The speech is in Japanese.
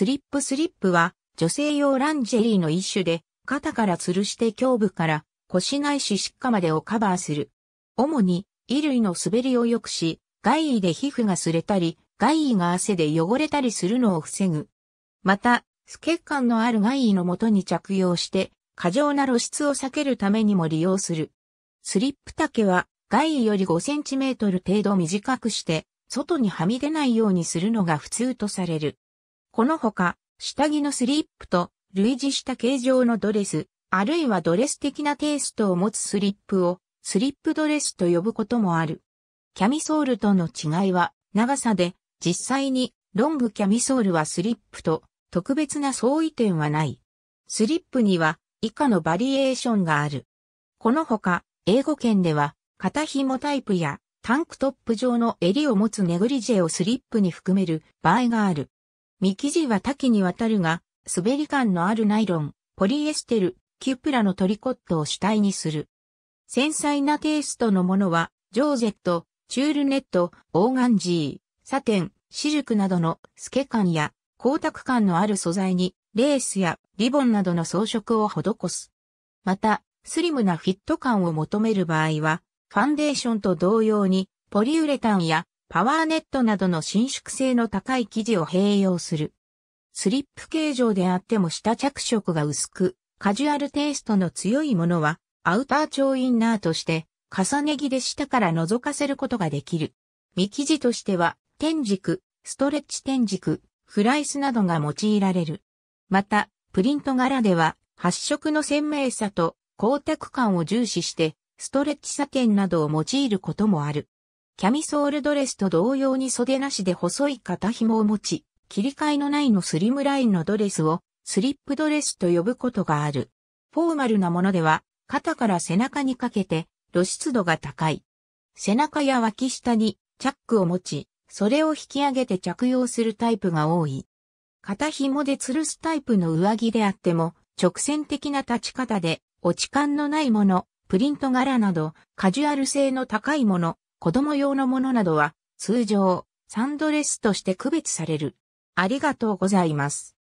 スリップスリップは女性用ランジェリーの一種で肩から吊るして胸部から腰ないし湿化までをカバーする。主に衣類の滑りを良くし、外衣で皮膚が擦れたり、外衣が汗で汚れたりするのを防ぐ。また、透け感のある外衣のもとに着用して、過剰な露出を避けるためにも利用する。スリップ丈は外衣より5センチメートル程度短くして、外にはみ出ないようにするのが普通とされる。このほか、下着のスリップと類似した形状のドレス、あるいはドレス的なテイストを持つスリップをスリップドレスと呼ぶこともある。キャミソールとの違いは長さで実際にロングキャミソールはスリップと特別な相違点はない。スリップには以下のバリエーションがある。このほか英語圏では肩紐タイプやタンクトップ状の襟を持つネグリジェをスリップに含める場合がある。身生地は多岐にわたるが、滑り感のあるナイロン、ポリエステル、キュプラのトリコットを主体にする。繊細なテイストのものは、ジョーゼット、チュールネット、オーガンジー、サテン、シルクなどの透け感や光沢感のある素材に、レースやリボンなどの装飾を施す。また、スリムなフィット感を求める場合は、ファンデーションと同様に、ポリウレタンやパワーネットなどの伸縮性の高い生地を併用する。スリップ形状であっても下着色が薄く、カジュアルテイストの強いものは、アウター調インナーとして、重ね着で下から覗かせることができる。見生地としては、天軸、ストレッチ天軸、フライスなどが用いられる。また、プリント柄では、発色の鮮明さと光沢感を重視して、ストレッチサテンなどを用いることもある。キャミソールドレスと同様に袖なしで細い肩紐を持ち、切り替えのないのスリムラインのドレスをスリップドレスと呼ぶことがある。フォーマルなものでは、肩から背中にかけて露出度が高い。背中や脇下にチャックを持ち、それを引き上げて着用するタイプが多い。肩紐で吊るすタイプの上着であっても、直線的な立ち方で、落ち感のないもの、プリント柄など、カジュアル性の高いもの、子供用のものなどは、通常、サンドレスとして区別される。ありがとうございます。